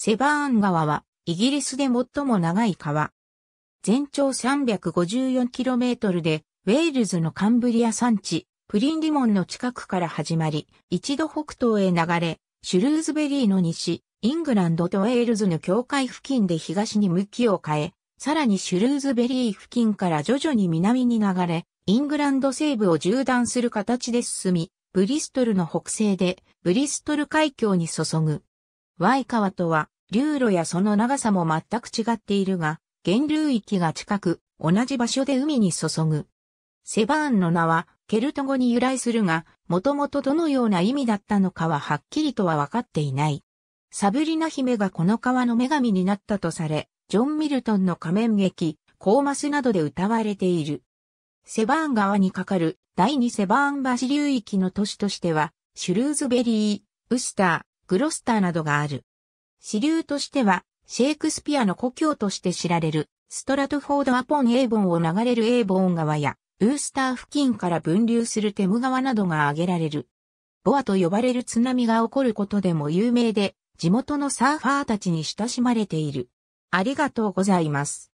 セバーン川は、イギリスで最も長い川。全長 354km で、ウェールズのカンブリア山地、プリンリモンの近くから始まり、一度北東へ流れ、シュルーズベリーの西、イングランドとウェールズの境界付近で東に向きを変え、さらにシュルーズベリー付近から徐々に南に流れ、イングランド西部を縦断する形で進み、ブリストルの北西で、ブリストル海峡に注ぐ。Y 川とは、流路やその長さも全く違っているが、源流域が近く、同じ場所で海に注ぐ。セバーンの名は、ケルト語に由来するが、もともとどのような意味だったのかははっきりとは分かっていない。サブリナ姫がこの川の女神になったとされ、ジョン・ミルトンの仮面劇、コーマスなどで歌われている。セバーン川に架かる第二セバーン橋流域の都市としては、シュルーズベリー、ウスター、グロスターなどがある。支流としては、シェイクスピアの故郷として知られる、ストラトフォードアポンエーボンを流れるエーボン川や、ウースター付近から分流するテム川などが挙げられる。ボアと呼ばれる津波が起こることでも有名で、地元のサーファーたちに親しまれている。ありがとうございます。